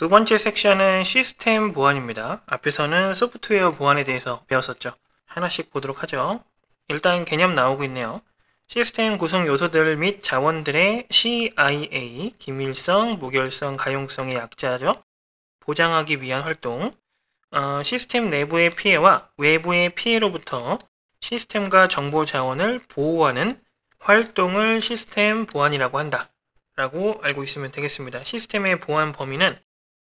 두 번째 섹션은 시스템 보안입니다. 앞에서는 소프트웨어 보안에 대해서 배웠었죠. 하나씩 보도록 하죠. 일단 개념 나오고 있네요. 시스템 구성 요소들 및 자원들의 CIA, 기밀성, 무결성, 가용성의 약자죠. 보장하기 위한 활동, 어, 시스템 내부의 피해와 외부의 피해로부터 시스템과 정보 자원을 보호하는 활동을 시스템 보안이라고 한다. 라고 알고 있으면 되겠습니다. 시스템의 보안 범위는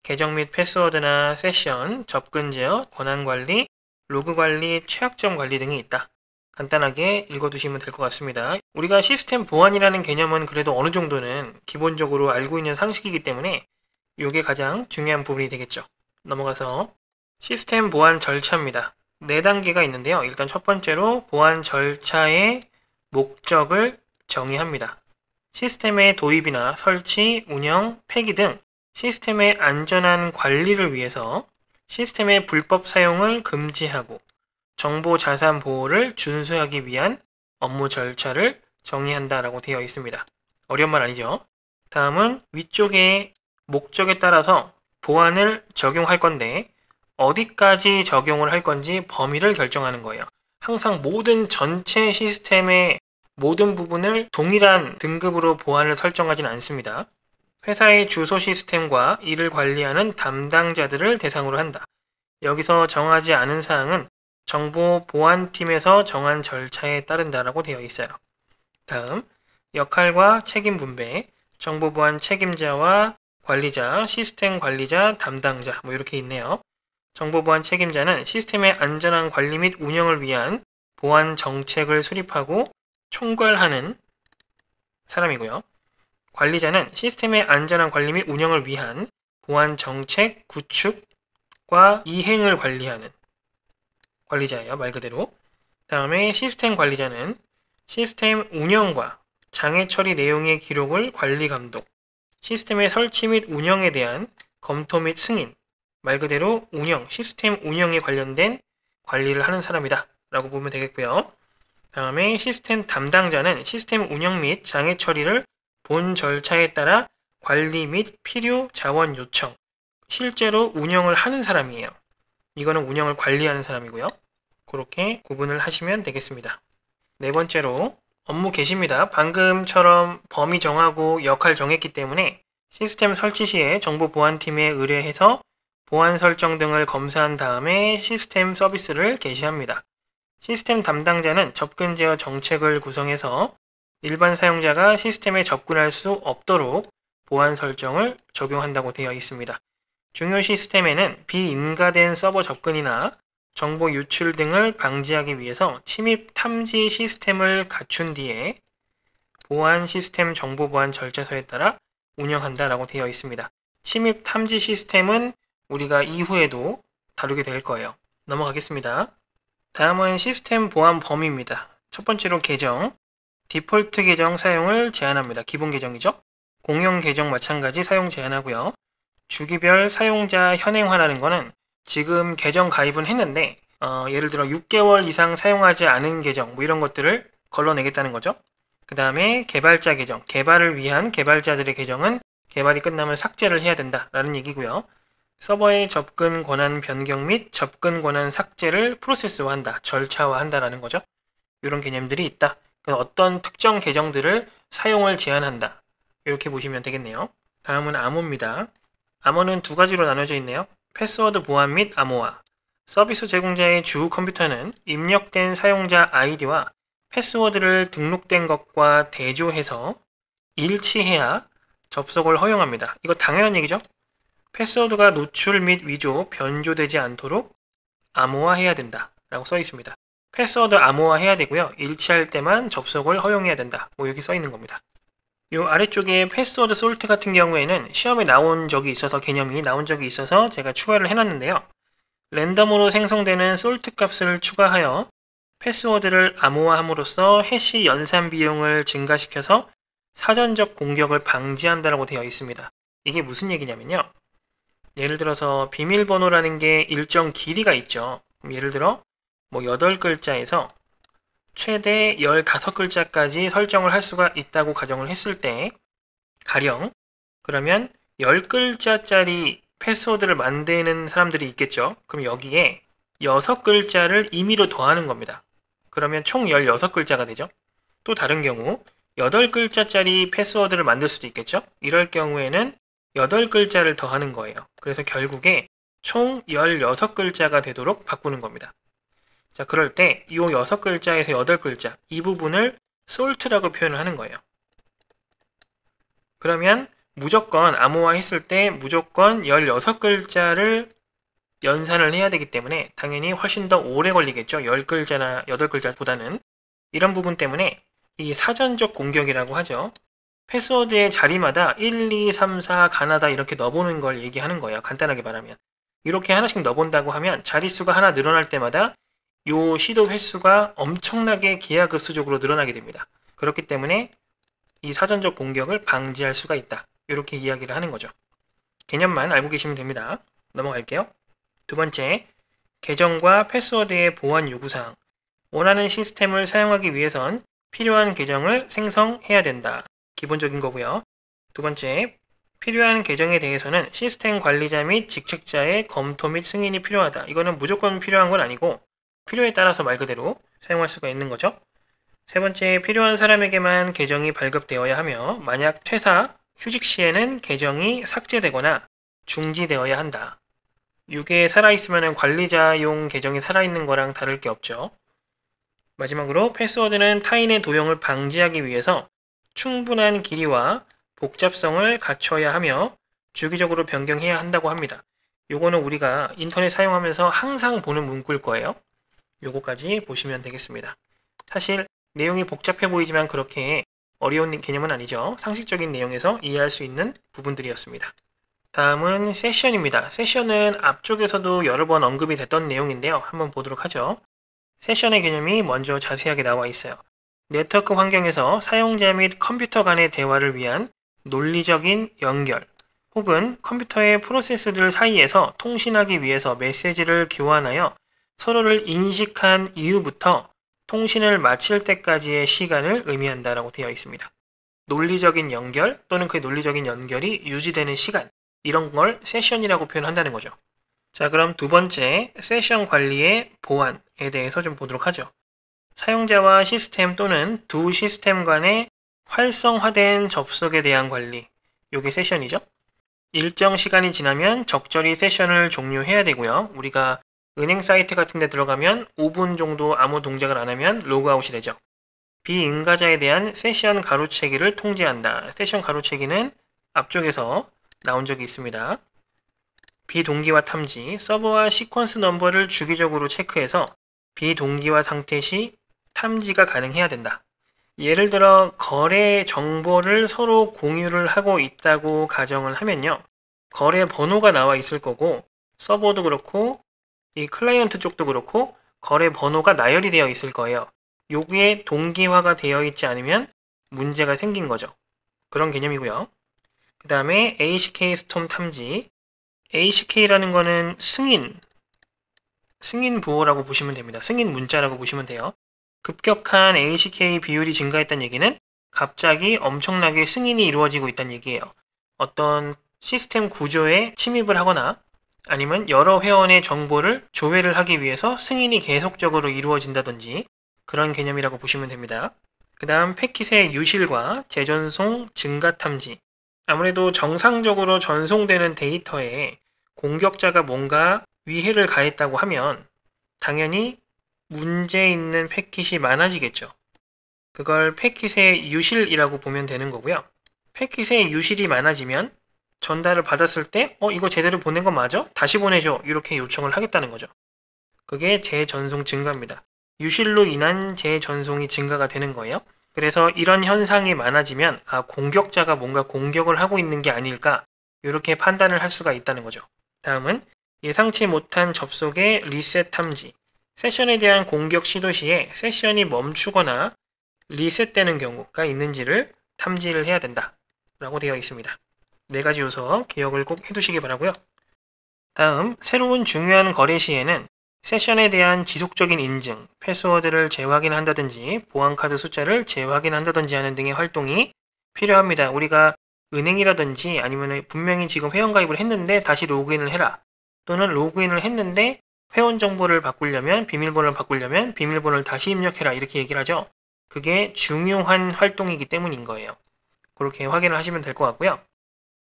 계정 및 패스워드나 세션, 접근 제어, 권한 관리, 로그 관리, 취약점 관리 등이 있다. 간단하게 읽어두시면 될 것 같습니다. 우리가 시스템 보안이라는 개념은 그래도 어느 정도는 기본적으로 알고 있는 상식이기 때문에 이게 가장 중요한 부분이 되겠죠. 넘어가서 시스템 보안 절차입니다. 네 단계가 있는데요. 일단 첫 번째로 보안 절차의 목적을 정의합니다. 시스템의 도입이나 설치, 운영, 폐기 등 시스템의 안전한 관리를 위해서 시스템의 불법 사용을 금지하고 정보 자산 보호를 준수하기 위한 업무 절차를 정의한다라고 되어 있습니다. 어려운 말 아니죠? 다음은 위쪽의 목적에 따라서 보안을 적용할 건데 어디까지 적용을 할 건지 범위를 결정하는 거예요. 항상 모든 전체 시스템의 모든 부분을 동일한 등급으로 보안을 설정하진 않습니다. 회사의 주소 시스템과 이를 관리하는 담당자들을 대상으로 한다. 여기서 정하지 않은 사항은 정보 보안팀에서 정한 절차에 따른다라고 되어 있어요. 다음, 역할과 책임 분배, 정보 보안 책임자와 관리자, 시스템 관리자, 담당자 뭐 이렇게 있네요. 정보 보안 책임자는 시스템의 안전한 관리 및 운영을 위한 보안 정책을 수립하고 총괄하는 사람이고요. 관리자는 시스템의 안전한 관리 및 운영을 위한 보안 정책 구축과 이행을 관리하는 관리자예요. 말 그대로. 다음에 시스템 관리자는 시스템 운영과 장애 처리 내용의 기록을 관리 감독, 시스템의 설치 및 운영에 대한 검토 및 승인, 말 그대로 운영, 시스템 운영에 관련된 관리를 하는 사람이다. 라고 보면 되겠고요. 다음에 시스템 담당자는 시스템 운영 및 장애 처리를 본 절차에 따라 관리 및 필요 자원 요청, 실제로 운영을 하는 사람이에요. 이거는 운영을 관리하는 사람이고요. 그렇게 구분을 하시면 되겠습니다. 네 번째로 업무 개시입니다. 방금처럼 범위 정하고 역할 정했기 때문에 시스템 설치 시에 정보보안팀에 의뢰해서 보안 설정 등을 검사한 다음에 시스템 서비스를 개시합니다. 시스템 담당자는 접근 제어 정책을 구성해서 일반 사용자가 시스템에 접근할 수 없도록 보안 설정을 적용한다고 되어 있습니다. 중요 시스템에는 비인가된 서버 접근이나 정보 유출 등을 방지하기 위해서 침입 탐지 시스템을 갖춘 뒤에 보안 시스템 정보 보안 절제서에 따라 운영한다라고 되어 있습니다. 침입 탐지 시스템은 우리가 이후에도 다루게 될 거예요. 넘어가겠습니다. 다음은 시스템 보안 범위입니다. 첫 번째로 계정, 디폴트 계정 사용을 제한합니다. 기본 계정이죠. 공용 계정 마찬가지 사용 제한하고요. 주기별 사용자 현행화라는 거는 지금 계정 가입은 했는데 어, 예를 들어 6개월 이상 사용하지 않은 계정 뭐 이런 것들을 걸러내겠다는 거죠. 그 다음에 개발자 계정, 개발을 위한 개발자들의 계정은 개발이 끝나면 삭제를 해야 된다라는 얘기고요. 서버의 접근 권한 변경 및 접근 권한 삭제를 프로세스화한다, 절차화한다라는 거죠. 이런 개념들이 있다. 네, 어떤 특정 계정들을 사용을 제한한다. 이렇게 보시면 되겠네요. 다음은 암호입니다. 암호는 두 가지로 나눠져 있네요. 패스워드 보안 및 암호화. 서비스 제공자의 주 컴퓨터는 입력된 사용자 아이디와 패스워드를 등록된 것과 대조해서 일치해야 접속을 허용합니다. 이거 당연한 얘기죠? 패스워드가 노출 및 위조, 변조되지 않도록 암호화해야 된다. 라고 써 있습니다. 패스워드 암호화해야 되고요. 일치할 때만 접속을 허용해야 된다. 뭐 이렇게 써 있는 겁니다. 이 아래쪽에 패스워드 솔트 같은 경우에는 시험에 나온 적이 있어서 개념이 나온 적이 있어서 제가 추가를 해놨는데요. 랜덤으로 생성되는 솔트 값을 추가하여 패스워드를 암호화함으로써 해시 연산 비용을 증가시켜서 사전적 공격을 방지한다고 라 되어 있습니다. 이게 무슨 얘기냐면요. 예를 들어서 비밀번호라는 게 일정 길이가 있죠. 예를 들어 뭐 8글자에서 최대 15글자까지 설정을 할 수가 있다고 가정을 했을 때 가령 그러면 10글자짜리 패스워드를 만드는 사람들이 있겠죠. 그럼 여기에 6글자를 임의로 더하는 겁니다. 그러면 총 16글자가 되죠. 또 다른 경우 8글자짜리 패스워드를 만들 수도 있겠죠. 이럴 경우에는 8글자를 더하는 거예요. 그래서 결국에 총 16글자가 되도록 바꾸는 겁니다. 자, 그럴 때 이 6글자에서 8글자 이 부분을 솔트라고 표현을 하는 거예요. 그러면 무조건 암호화 했을 때 무조건 16글자를 연산을 해야 되기 때문에 당연히 훨씬 더 오래 걸리겠죠. 10글자나 8글자보다는 이런 부분 때문에 이 사전적 공격이라고 하죠. 패스워드의 자리마다 1, 2, 3, 4, 가나다 이렇게 넣어보는 걸 얘기하는 거예요. 간단하게 말하면. 이렇게 하나씩 넣어본다고 하면 자릿수가 하나 늘어날 때마다 요 시도 횟수가 엄청나게 기하급수적으로 늘어나게 됩니다. 그렇기 때문에 이 사전적 공격을 방지할 수가 있다. 이렇게 이야기를 하는 거죠. 개념만 알고 계시면 됩니다. 넘어갈게요. 두 번째, 계정과 패스워드의 보안 요구사항. 원하는 시스템을 사용하기 위해선 필요한 계정을 생성해야 된다. 기본적인 거고요. 두 번째, 필요한 계정에 대해서는 시스템 관리자 및 직책자의 검토 및 승인이 필요하다. 이거는 무조건 필요한 건 아니고 필요에 따라서 말 그대로 사용할 수가 있는 거죠. 세 번째, 필요한 사람에게만 계정이 발급되어야 하며 만약 퇴사, 휴직 시에는 계정이 삭제되거나 중지되어야 한다. 이게 살아있으면 관리자용 계정이 살아있는 거랑 다를 게 없죠. 마지막으로 패스워드는 타인의 도용을 방지하기 위해서 충분한 길이와 복잡성을 갖춰야 하며 주기적으로 변경해야 한다고 합니다. 요거는 우리가 인터넷 사용하면서 항상 보는 문구일 거예요. 요거까지 보시면 되겠습니다. 사실 내용이 복잡해 보이지만 그렇게 어려운 개념은 아니죠. 상식적인 내용에서 이해할 수 있는 부분들이었습니다. 다음은 세션입니다. 세션은 앞쪽에서도 여러 번 언급이 됐던 내용인데요. 한번 보도록 하죠. 세션의 개념이 먼저 자세하게 나와 있어요. 네트워크 환경에서 사용자 및 컴퓨터 간의 대화를 위한 논리적인 연결 혹은 컴퓨터의 프로세스들 사이에서 통신하기 위해서 메시지를 교환하여 서로를 인식한 이후부터 통신을 마칠 때까지의 시간을 의미한다라고 되어 있습니다. 논리적인 연결 또는 그 논리적인 연결이 유지되는 시간 이런 걸 세션이라고 표현한다는 거죠. 자 그럼 두 번째 세션 관리의 보안에 대해서 좀 보도록 하죠. 사용자와 시스템 또는 두 시스템 간의 활성화된 접속에 대한 관리 요게 세션이죠. 일정 시간이 지나면 적절히 세션을 종료해야 되고요. 우리가 은행 사이트 같은 데 들어가면 5분 정도 아무 동작을 안 하면 로그아웃이 되죠. 비인가자에 대한 세션 가로채기를 통제한다. 세션 가로채기는 앞쪽에서 나온 적이 있습니다. 비동기와 탐지, 서버와 시퀀스 넘버를 주기적으로 체크해서 비동기와 상태 시 탐지가 가능해야 된다. 예를 들어 거래 정보를 서로 공유를 하고 있다고 가정을 하면요. 거래 번호가 나와 있을 거고 서버도 그렇고 이 클라이언트 쪽도 그렇고 거래 번호가 나열이 되어 있을 거예요. 요게 동기화가 되어 있지 않으면 문제가 생긴 거죠. 그런 개념이고요. 그 다음에 ACK 스톰 탐지 ACK라는 거는 승인 승인 부호라고 보시면 됩니다. 승인 문자라고 보시면 돼요. 급격한 ACK 비율이 증가했다는 얘기는 갑자기 엄청나게 승인이 이루어지고 있다는 얘기예요. 어떤 시스템 구조에 침입을 하거나 아니면 여러 회원의 정보를 조회를 하기 위해서 승인이 계속적으로 이루어진다든지 그런 개념이라고 보시면 됩니다. 그 다음 패킷의 유실과 재전송 증가 탐지 아무래도 정상적으로 전송되는 데이터에 공격자가 뭔가 위해를 가했다고 하면 당연히 문제 있는 패킷이 많아지겠죠. 그걸 패킷의 유실이라고 보면 되는 거고요. 패킷의 유실이 많아지면 전달을 받았을 때, 어, 이거 제대로 보낸 거 맞아? 다시 보내줘. 이렇게 요청을 하겠다는 거죠. 그게 재전송 증가입니다. 유실로 인한 재전송이 증가가 되는 거예요. 그래서 이런 현상이 많아지면, 아, 공격자가 뭔가 공격을 하고 있는 게 아닐까. 이렇게 판단을 할 수가 있다는 거죠. 다음은 예상치 못한 접속의 리셋 탐지. 세션에 대한 공격 시도 시에 세션이 멈추거나 리셋되는 경우가 있는지를 탐지를 해야 된다. 라고 되어 있습니다. 네 가지 요소 기억을 꼭 해두시기 바라고요. 다음, 새로운 중요한 거래 시에는 세션에 대한 지속적인 인증, 패스워드를 재확인한다든지 보안카드 숫자를 재확인한다든지 하는 등의 활동이 필요합니다. 우리가 은행이라든지 아니면 분명히 지금 회원가입을 했는데 다시 로그인을 해라. 또는 로그인을 했는데 회원 정보를 바꾸려면 비밀번호를 바꾸려면 비밀번호를 다시 입력해라 이렇게 얘기를 하죠. 그게 중요한 활동이기 때문인 거예요. 그렇게 확인을 하시면 될 것 같고요.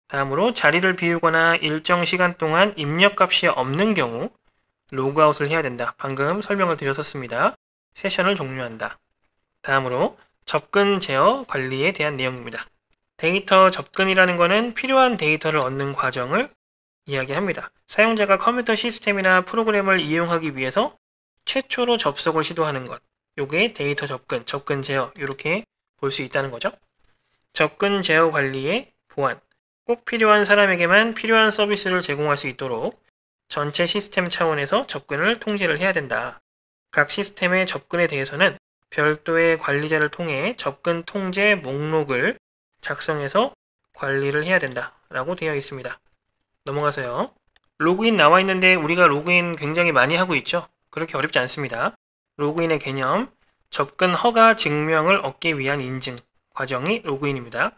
다음으로 자리를 비우거나 일정 시간 동안 입력값이 없는 경우 로그아웃을 해야 된다. 방금 설명을 드렸었습니다. 세션을 종료한다. 다음으로 접근 제어 관리에 대한 내용입니다. 데이터 접근이라는 것은 필요한 데이터를 얻는 과정을 이야기합니다. 사용자가 컴퓨터 시스템이나 프로그램을 이용하기 위해서 최초로 접속을 시도하는 것. 요게 데이터 접근, 접근 제어 이렇게 볼 수 있다는 거죠. 접근 제어 관리의 보안 꼭 필요한 사람에게만 필요한 서비스를 제공할 수 있도록 전체 시스템 차원에서 접근을 통제를 해야 된다. 각 시스템의 접근에 대해서는 별도의 관리자를 통해 접근 통제 목록을 작성해서 관리를 해야 된다. 라고 되어 있습니다. 넘어가서요. 로그인 나와 있는데 우리가 로그인 굉장히 많이 하고 있죠? 그렇게 어렵지 않습니다. 로그인의 개념, 접근 허가 증명을 얻기 위한 인증 과정이 로그인입니다.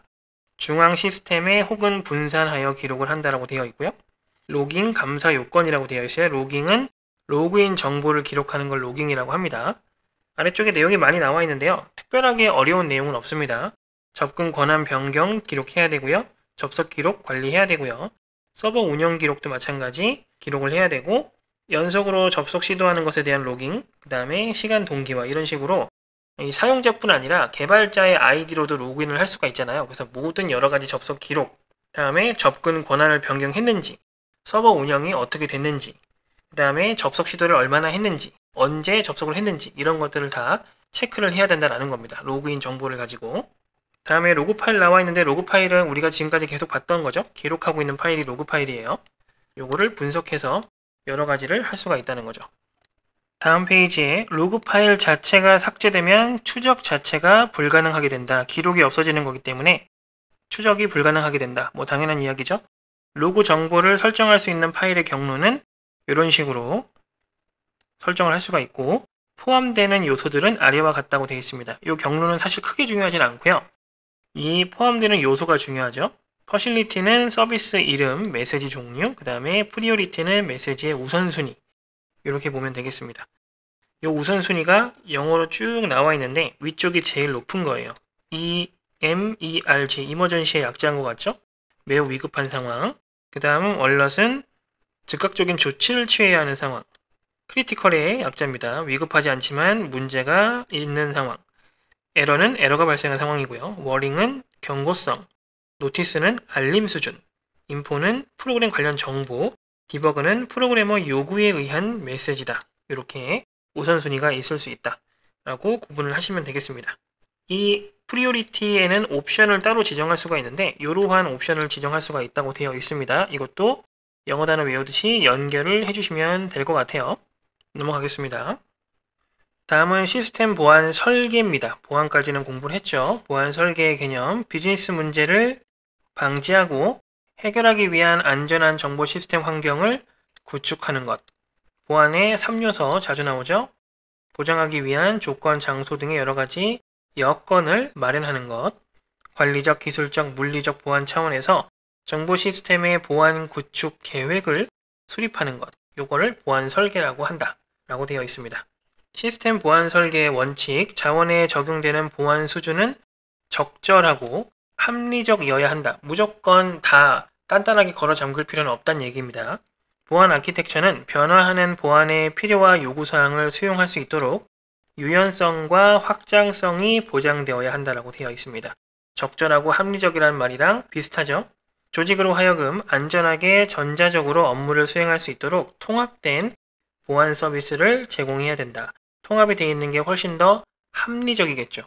중앙 시스템에 혹은 분산하여 기록을 한다라고 되어 있고요. 로깅 감사 요건이라고 되어 있어요. 로깅은 로그인 정보를 기록하는 걸 로깅이라고 합니다. 아래쪽에 내용이 많이 나와 있는데요. 특별하게 어려운 내용은 없습니다. 접근 권한 변경 기록해야 되고요. 접속 기록 관리해야 되고요. 서버 운영 기록도 마찬가지 기록을 해야 되고 연속으로 접속 시도하는 것에 대한 로깅, 그 다음에 시간 동기화 이런 식으로 사용자뿐 아니라 개발자의 아이디로도 로그인을 할 수가 있잖아요. 그래서 모든 여러 가지 접속 기록, 다음에 접근 권한을 변경했는지, 서버 운영이 어떻게 됐는지, 그 다음에 접속 시도를 얼마나 했는지, 언제 접속을 했는지 이런 것들을 다 체크를 해야 된다는 겁니다. 로그인 정보를 가지고 다음에 로그 파일 나와 있는데 로그 파일은 우리가 지금까지 계속 봤던 거죠. 기록하고 있는 파일이 로그 파일이에요. 요거를 분석해서 여러 가지를 할 수가 있다는 거죠. 다음 페이지에 로그 파일 자체가 삭제되면 추적 자체가 불가능하게 된다. 기록이 없어지는 거기 때문에 추적이 불가능하게 된다. 뭐 당연한 이야기죠. 로그 정보를 설정할 수 있는 파일의 경로는 이런 식으로 설정을 할 수가 있고 포함되는 요소들은 아래와 같다고 되어 있습니다. 이 경로는 사실 크게 중요하진 않고요. 이 포함되는 요소가 중요하죠. 퍼실리티는 서비스 이름, 메시지 종류, 그 다음에 프리오리티는 메시지의 우선순위, 이렇게 보면 되겠습니다. 이 우선순위가 영어로 쭉 나와 있는데 위쪽이 제일 높은 거예요. E, M, E, R, G, 이머전시의 약자인 것 같죠? 매우 위급한 상황. 그 다음은 월럿은 즉각적인 조치를 취해야 하는 상황. c r i t i c a l 의 약자입니다. 위급하지 않지만 문제가 있는 상황. e r r o r 는 에러가 발생한 상황이고요. w a r n i n g 은 경고성, n o t i c e 는 알림 수준, i n f o 는 프로그램 관련 정보, 디버그는 프로그래머 요구에 의한 메시지다. 이렇게 우선순위가 있을 수 있다. 라고 구분을 하시면 되겠습니다. 이 프리오리티에는 옵션을 따로 지정할 수가 있는데 이러한 옵션을 지정할 수가 있다고 되어 있습니다. 이것도 영어 단어 외우듯이 연결을 해주시면 될 것 같아요. 넘어가겠습니다. 다음은 시스템 보안 설계입니다. 보안까지는 공부를 했죠. 보안 설계의 개념, 비즈니스 문제를 방지하고 해결하기 위한 안전한 정보 시스템 환경을 구축하는 것. 보안의 3요소 자주 나오죠? 보장하기 위한 조건, 장소 등의 여러 가지 여건을 마련하는 것. 관리적, 기술적, 물리적 보안 차원에서 정보 시스템의 보안 구축 계획을 수립하는 것. 요거를 보안 설계라고 한다. 라고 되어 있습니다. 시스템 보안 설계의 원칙, 자원에 적용되는 보안 수준은 적절하고 합리적이어야 한다. 무조건 다 간단하게 걸어 잠글 필요는 없단 얘기입니다. 보안 아키텍처는 변화하는 보안의 필요와 요구사항을 수용할 수 있도록 유연성과 확장성이 보장되어야 한다고 되어 있습니다. 적절하고 합리적이라는 말이랑 비슷하죠? 조직으로 하여금 안전하게 전자적으로 업무를 수행할 수 있도록 통합된 보안 서비스를 제공해야 된다. 통합이 되어 있는 게 훨씬 더 합리적이겠죠.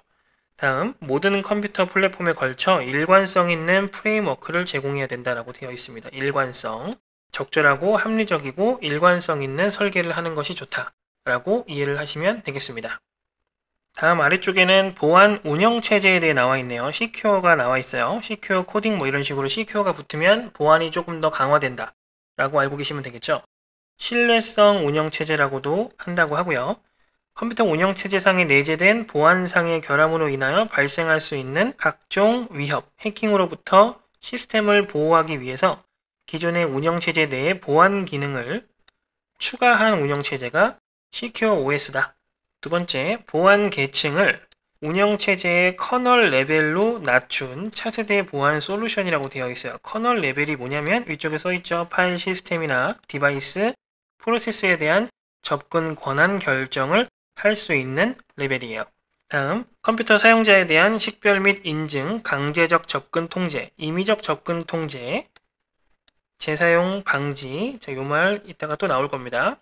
다음 모든 컴퓨터 플랫폼에 걸쳐 일관성 있는 프레임워크를 제공해야 된다라고 되어 있습니다. 일관성. 적절하고 합리적이고 일관성 있는 설계를 하는 것이 좋다라고 이해를 하시면 되겠습니다. 다음 아래쪽에는 보안 운영 체제에 대해 나와 있네요. 시큐어가 나와 있어요. 시큐어 코딩 뭐 이런 식으로 시큐어가 붙으면 보안이 조금 더 강화된다 라고 알고 계시면 되겠죠. 신뢰성 운영 체제라고도 한다고 하고요. 컴퓨터 운영 체제상에 내재된 보안상의 결함으로 인하여 발생할 수 있는 각종 위협, 해킹으로부터 시스템을 보호하기 위해서 기존의 운영 체제 내에 보안 기능을 추가한 운영 체제가 Secure OS다. 두 번째, 보안 계층을 운영 체제의 커널 레벨로 낮춘 차세대 보안 솔루션이라고 되어 있어요. 커널 레벨이 뭐냐면 위쪽에 써 있죠. 파일 시스템이나 디바이스, 프로세스에 대한 접근 권한 결정을 할수 있는 레벨이에요. 다음, 컴퓨터 사용자에 대한 식별 및 인증, 강제적 접근 통제, 임의적 접근 통제, 재사용 방지, 자, 요말 이따가 또 나올 겁니다.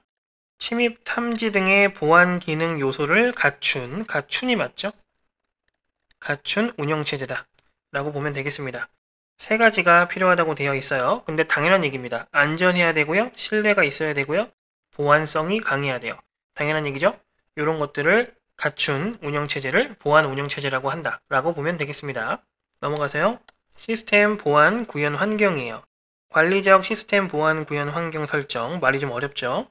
침입 탐지 등의 보안 기능 요소를 갖춘, 갖춘이 맞죠? 갖춘 운영체제다. 라고 보면 되겠습니다. 세 가지가 필요하다고 되어 있어요. 근데 당연한 얘기입니다. 안전해야 되고요. 신뢰가 있어야 되고요. 보안성이 강해야 돼요. 당연한 얘기죠? 이런 것들을 갖춘 운영체제를 보안 운영체제라고 한다 라고 보면 되겠습니다. 넘어가세요. 시스템 보안 구현 환경이에요. 관리적 시스템 보안 구현 환경 설정 말이 좀 어렵죠.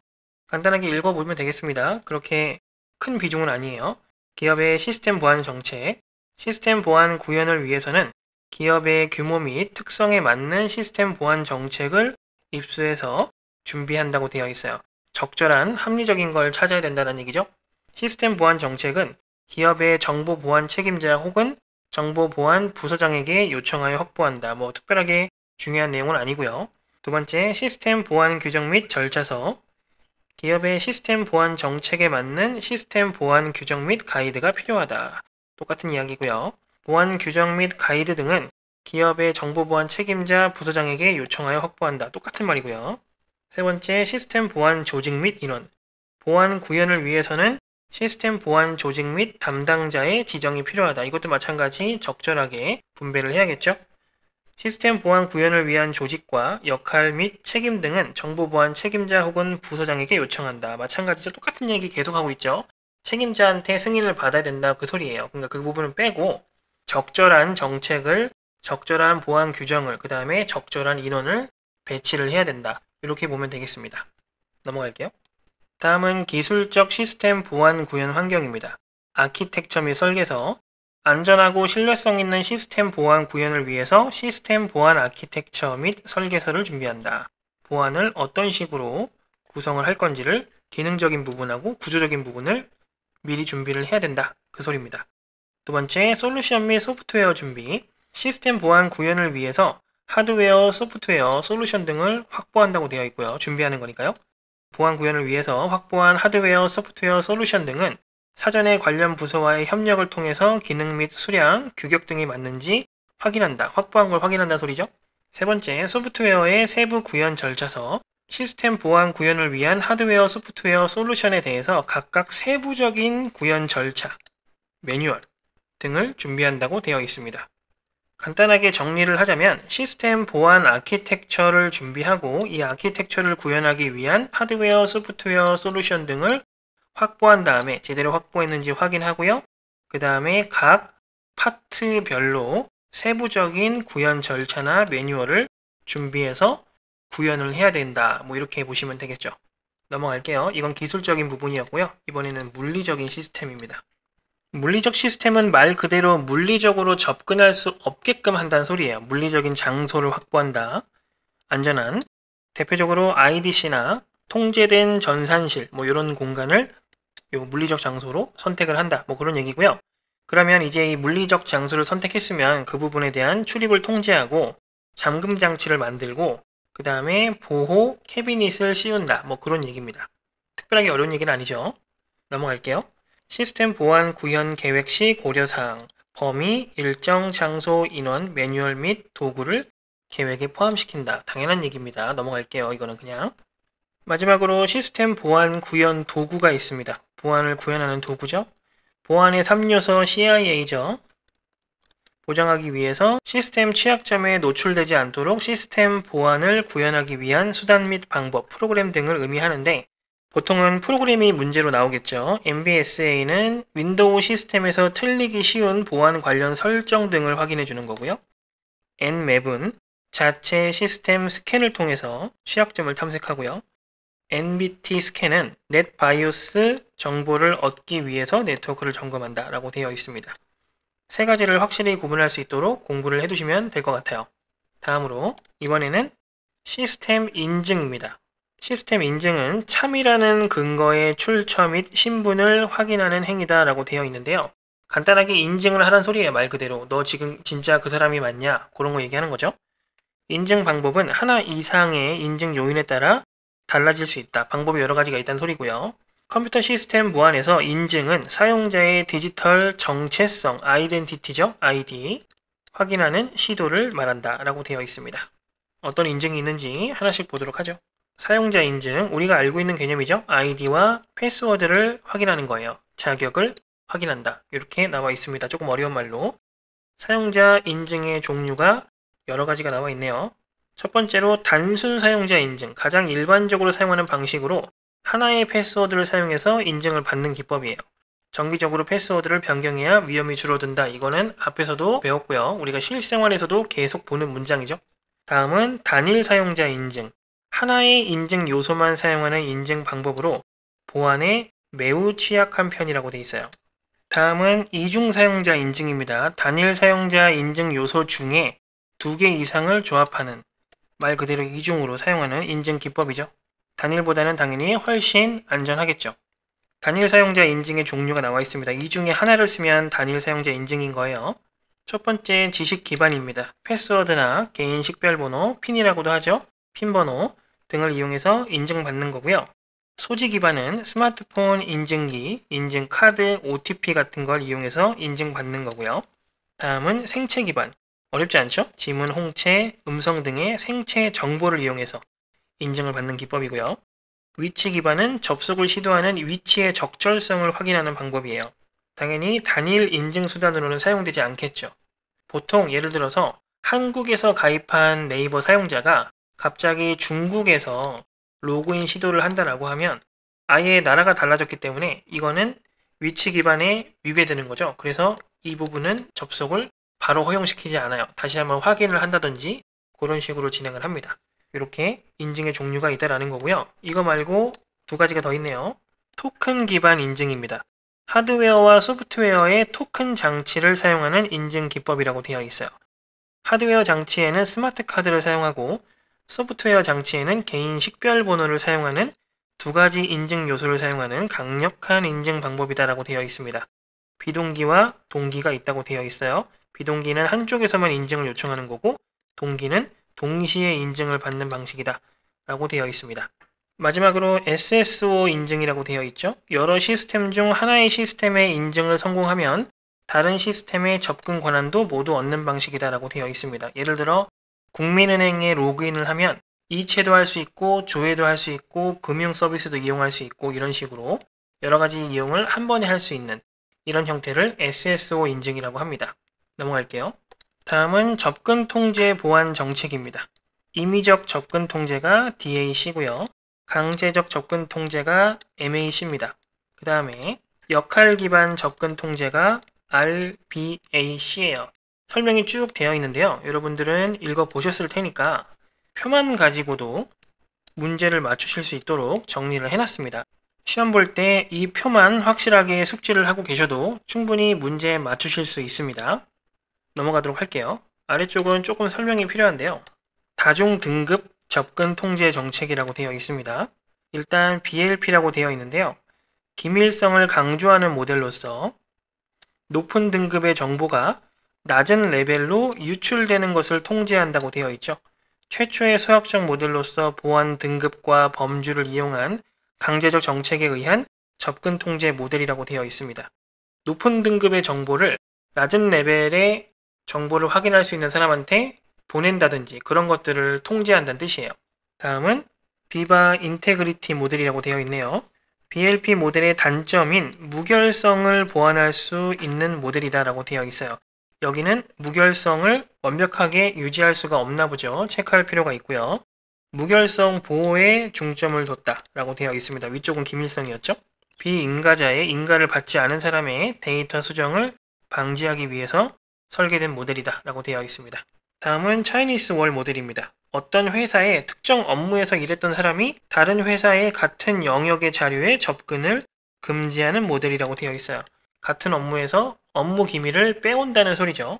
간단하게 읽어보면 되겠습니다. 그렇게 큰 비중은 아니에요. 기업의 시스템 보안 정책, 시스템 보안 구현을 위해서는 기업의 규모 및 특성에 맞는 시스템 보안 정책을 입수해서 준비한다고 되어 있어요. 적절한 합리적인 걸 찾아야 된다는 얘기죠. 시스템 보안 정책은 기업의 정보 보안 책임자 혹은 정보 보안 부서장에게 요청하여 확보한다. 뭐 특별하게 중요한 내용은 아니고요. 두 번째, 시스템 보안 규정 및 절차서. 기업의 시스템 보안 정책에 맞는 시스템 보안 규정 및 가이드가 필요하다. 똑같은 이야기고요. 보안 규정 및 가이드 등은 기업의 정보 보안 책임자 부서장에게 요청하여 확보한다. 똑같은 말이고요. 세 번째, 시스템 보안 조직 및 인원. 보안 구현을 위해서는 시스템 보안 조직 및 담당자의 지정이 필요하다. 이것도 마찬가지 적절하게 분배를 해야겠죠. 시스템 보안 구현을 위한 조직과 역할 및 책임 등은 정보보안 책임자 혹은 부서장에게 요청한다. 마찬가지죠. 똑같은 얘기 계속하고 있죠. 책임자한테 승인을 받아야 된다. 그 소리예요. 그러니까 그 부분은 빼고 적절한 정책을, 적절한 보안 규정을, 그 다음에 적절한 인원을 배치를 해야 된다. 이렇게 보면 되겠습니다. 넘어갈게요. 다음은 기술적 시스템 보안 구현 환경입니다. 아키텍처 및 설계서 안전하고 신뢰성 있는 시스템 보안 구현을 위해서 시스템 보안 아키텍처 및 설계서를 준비한다. 보안을 어떤 식으로 구성을 할 건지를 기능적인 부분하고 구조적인 부분을 미리 준비를 해야 된다. 그 소리입니다. 두 번째, 솔루션 및 소프트웨어 준비. 시스템 보안 구현을 위해서 하드웨어, 소프트웨어, 솔루션 등을 확보한다고 되어 있고요. 준비하는 거니까요. 보안 구현을 위해서 확보한 하드웨어, 소프트웨어, 솔루션 등은 사전에 관련 부서와의 협력을 통해서 기능 및 수량, 규격 등이 맞는지 확인한다. 확보한 걸확인한다 소리죠. 세 번째, 소프트웨어의 세부 구현 절차서 시스템 보안 구현을 위한 하드웨어, 소프트웨어, 솔루션에 대해서 각각 세부적인 구현 절차, 매뉴얼 등을 준비한다고 되어 있습니다. 간단하게 정리를 하자면 시스템 보안 아키텍처를 준비하고 이 아키텍처를 구현하기 위한 하드웨어, 소프트웨어, 솔루션 등을 확보한 다음에 제대로 확보했는지 확인하고요. 그 다음에 각 파트별로 세부적인 구현 절차나 매뉴얼을 준비해서 구현을 해야 된다. 뭐 이렇게 보시면 되겠죠. 넘어갈게요. 이건 기술적인 부분이었고요. 이번에는 물리적인 시스템입니다. 물리적 시스템은 말 그대로 물리적으로 접근할 수 없게끔 한다는 소리예요. 물리적인 장소를 확보한다. 안전한. 대표적으로 IDC나 통제된 전산실 뭐 이런 공간을 요 물리적 장소로 선택을 한다. 뭐 그런 얘기고요. 그러면 이제 이 물리적 장소를 선택했으면 그 부분에 대한 출입을 통제하고 잠금 장치를 만들고 그 다음에 보호 캐비닛을 씌운다. 뭐 그런 얘기입니다. 특별하게 어려운 얘기는 아니죠. 넘어갈게요. 시스템 보안 구현 계획 시 고려사항, 범위, 일정, 장소, 인원, 매뉴얼 및 도구를 계획에 포함시킨다. 당연한 얘기입니다. 넘어갈게요. 이거는 그냥. 마지막으로 시스템 보안 구현 도구가 있습니다. 보안을 구현하는 도구죠. 보안의 3요소 CIA죠. 보장하기 위해서 시스템 취약점에 노출되지 않도록 시스템 보안을 구현하기 위한 수단 및 방법, 프로그램 등을 의미하는데 보통은 프로그램이 문제로 나오겠죠. MBSA는 윈도우 시스템에서 틀리기 쉬운 보안 관련 설정 등을 확인해 주는 거고요. N맵은 자체 시스템 스캔을 통해서 취약점을 탐색하고요. NBT 스캔은 넷바이오스 정보를 얻기 위해서 네트워크를 점검한다 라고 되어 있습니다. 세 가지를 확실히 구분할 수 있도록 공부를 해두시면 될 것 같아요. 다음으로 이번에는 시스템 인증입니다. 시스템 인증은 참이라는 근거의 출처 및 신분을 확인하는 행위다 라고 되어 있는데요. 간단하게 인증을 하란 소리예요. 말 그대로 너 지금 진짜 그 사람이 맞냐 그런 거 얘기하는 거죠. 인증 방법은 하나 이상의 인증 요인에 따라 달라질 수 있다. 방법이 여러 가지가 있다는 소리고요. 컴퓨터 시스템 보안에서 인증은 사용자의 디지털 정체성, 아이덴티티죠. ID 확인하는 시도를 말한다 라고 되어 있습니다. 어떤 인증이 있는지 하나씩 보도록 하죠. 사용자 인증, 우리가 알고 있는 개념이죠. 아이디와 패스워드를 확인하는 거예요. 자격을 확인한다. 이렇게 나와 있습니다. 조금 어려운 말로. 사용자 인증의 종류가 여러 가지가 나와 있네요. 첫 번째로 단순 사용자 인증, 가장 일반적으로 사용하는 방식으로 하나의 패스워드를 사용해서 인증을 받는 기법이에요. 정기적으로 패스워드를 변경해야 위험이 줄어든다. 이거는 앞에서도 배웠고요. 우리가 실생활에서도 계속 보는 문장이죠. 다음은 단일 사용자 인증. 하나의 인증 요소만 사용하는 인증 방법으로 보안에 매우 취약한 편이라고 되어 있어요. 다음은 이중 사용자 인증입니다. 단일 사용자 인증 요소 중에 두 개 이상을 조합하는 말 그대로 이중으로 사용하는 인증 기법이죠. 단일보다는 당연히 훨씬 안전하겠죠. 단일 사용자 인증의 종류가 나와 있습니다. 이 중에 하나를 쓰면 단일 사용자 인증인 거예요. 첫 번째 지식 기반입니다. 패스워드나 개인 식별번호, 핀이라고도 하죠. 핀번호, 등을 이용해서 인증받는 거고요. 소지 기반은 스마트폰 인증기, 인증카드, OTP 같은 걸 이용해서 인증받는 거고요. 다음은 생체 기반. 어렵지 않죠? 지문, 홍채, 음성 등의 생체 정보를 이용해서 인증을 받는 기법이고요. 위치 기반은 접속을 시도하는 위치의 적절성을 확인하는 방법이에요. 당연히 단일 인증 수단으로는 사용되지 않겠죠. 보통 예를 들어서 한국에서 가입한 네이버 사용자가 갑자기 중국에서 로그인 시도를 한다라고 하면 아예 나라가 달라졌기 때문에 이거는 위치 기반에 위배되는 거죠. 그래서 이 부분은 접속을 바로 허용시키지 않아요. 다시 한번 확인을 한다든지 그런 식으로 진행을 합니다. 이렇게 인증의 종류가 있다라는 거고요. 이거 말고 두 가지가 더 있네요. 토큰 기반 인증입니다. 하드웨어와 소프트웨어의 토큰 장치를 사용하는 인증 기법이라고 되어 있어요. 하드웨어 장치에는 스마트 카드를 사용하고 소프트웨어 장치에는 개인 식별 번호를 사용하는 두 가지 인증 요소를 사용하는 강력한 인증 방법이다라고 되어 있습니다. 비동기와 동기가 있다고 되어 있어요. 비동기는 한쪽에서만 인증을 요청하는 거고 동기는 동시에 인증을 받는 방식이다 라고 되어 있습니다. 마지막으로 SSO 인증이라고 되어 있죠. 여러 시스템 중 하나의 시스템의 인증을 성공하면 다른 시스템의 접근 권한도 모두 얻는 방식이다라고 되어 있습니다. 예를 들어 국민은행에 로그인을 하면 이체도 할 수 있고 조회도 할 수 있고 금융 서비스도 이용할 수 있고 이런 식으로 여러 가지 이용을 한 번에 할 수 있는 이런 형태를 SSO 인증이라고 합니다. 넘어갈게요. 다음은 접근 통제 보안 정책입니다. 임의적 접근 통제가 DAC고요. 강제적 접근 통제가 MAC입니다. 그 다음에 역할 기반 접근 통제가 RBAC예요. 설명이 쭉 되어 있는데요. 여러분들은 읽어보셨을 테니까 표만 가지고도 문제를 맞추실 수 있도록 정리를 해놨습니다. 시험 볼 때 이 표만 확실하게 숙지를 하고 계셔도 충분히 문제 맞추실 수 있습니다. 넘어가도록 할게요. 아래쪽은 조금 설명이 필요한데요. 다중등급 접근 통제 정책이라고 되어 있습니다. 일단 BLP라고 되어 있는데요. 기밀성을 강조하는 모델로서 높은 등급의 정보가 낮은 레벨로 유출되는 것을 통제한다고 되어 있죠. 최초의 소약적 모델로서 보안 등급과 범주를 이용한 강제적 정책에 의한 접근 통제 모델이라고 되어 있습니다. 높은 등급의 정보를 낮은 레벨의 정보를 확인할 수 있는 사람한테 보낸다든지 그런 것들을 통제한다는 뜻이에요. 다음은 비바 인테그리티 모델이라고 되어 있네요. BLP 모델의 단점인 무결성을 보완할 수 있는 모델이다라고 되어 있어요. 여기는 무결성을 완벽하게 유지할 수가 없나 보죠. 체크할 필요가 있고요. 무결성 보호에 중점을 뒀다 라고 되어 있습니다. 위쪽은 기밀성이었죠. 비인가자의 인가를 받지 않은 사람의 데이터 수정을 방지하기 위해서 설계된 모델이다 라고 되어 있습니다. 다음은 차이니스 월 모델입니다. 어떤 회사의 특정 업무에서 일했던 사람이 다른 회사의 같은 영역의 자료에 접근을 금지하는 모델이라고 되어 있어요. 같은 업무에서 업무 기밀을 빼온다는 소리죠.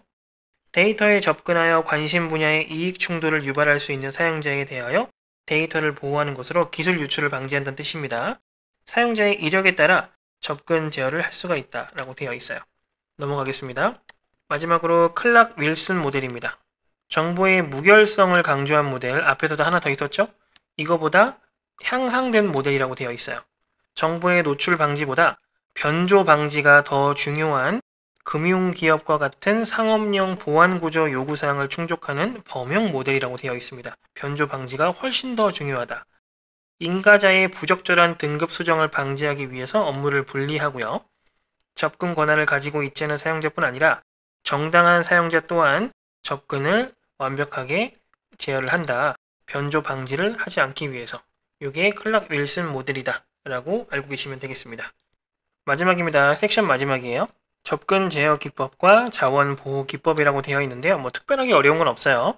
데이터에 접근하여 관심 분야의 이익 충돌을 유발할 수 있는 사용자에 대하여 데이터를 보호하는 것으로 기술 유출을 방지한다는 뜻입니다. 사용자의 이력에 따라 접근 제어를 할 수가 있다라고 되어 있어요. 넘어가겠습니다. 마지막으로 클락 윌슨 모델입니다. 정보의 무결성을 강조한 모델 앞에서도 하나 더 있었죠? 이거보다 향상된 모델이라고 되어 있어요. 정보의 노출 방지보다 변조 방지가 더 중요한 금융기업과 같은 상업용 보안구조 요구사항을 충족하는 범용 모델이라고 되어 있습니다. 변조 방지가 훨씬 더 중요하다. 인가자의 부적절한 등급 수정을 방지하기 위해서 업무를 분리하고요. 접근 권한을 가지고 있지 않은 사용자뿐 아니라 정당한 사용자 또한 접근을 완벽하게 제어를 한다. 변조 방지를 하지 않기 위해서. 이게 클락 윌슨 모델이다. 라고 알고 계시면 되겠습니다. 마지막입니다. 섹션 마지막이에요. 접근 제어 기법과 자원 보호 기법이라고 되어 있는데요. 뭐 특별하게 어려운 건 없어요.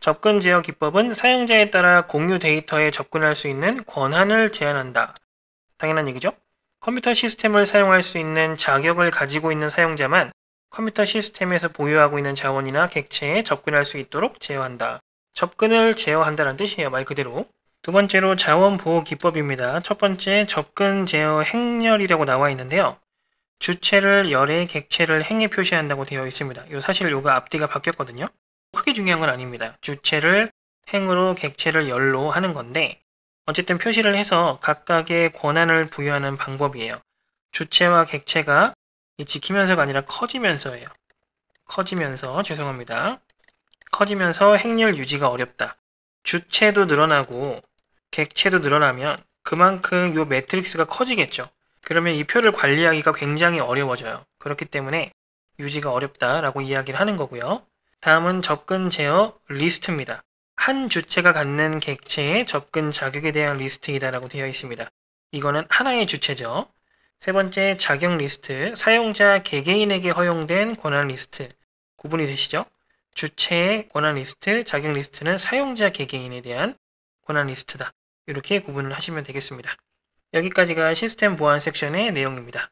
접근 제어 기법은 사용자에 따라 공유 데이터에 접근할 수 있는 권한을 제한한다. 당연한 얘기죠. 컴퓨터 시스템을 사용할 수 있는 자격을 가지고 있는 사용자만 컴퓨터 시스템에서 보유하고 있는 자원이나 객체에 접근할 수 있도록 제어한다. 접근을 제어한다는 뜻이에요. 말 그대로. 두 번째로 자원 보호 기법입니다. 첫 번째 접근 제어 행렬이라고 나와 있는데요. 주체를 열의 객체를 행에 표시한다고 되어 있습니다. 요 사실 요거 앞뒤가 바뀌었거든요. 크게 중요한 건 아닙니다. 주체를 행으로 객체를 열로 하는 건데 어쨌든 표시를 해서 각각의 권한을 부여하는 방법이에요. 주체와 객체가 지키면서가 아니라 커지면서예요. 커지면서 죄송합니다. 커지면서 행렬 유지가 어렵다. 주체도 늘어나고 객체도 늘어나면 그만큼 요 매트릭스가 커지겠죠. 그러면 이 표를 관리하기가 굉장히 어려워져요. 그렇기 때문에 유지가 어렵다라고 이야기를 하는 거고요. 다음은 접근 제어 리스트입니다. 한 주체가 갖는 객체의 접근 자격에 대한 리스트이다라고 되어 있습니다. 이거는 하나의 주체죠. 세 번째 자격 리스트, 사용자 개개인에게 허용된 권한 리스트. 구분이 되시죠? 주체의 권한 리스트, 자격 리스트는 사용자 개개인에 대한 권한 리스트다. 이렇게 구분을 하시면 되겠습니다. 여기까지가 시스템 보안 섹션의 내용입니다.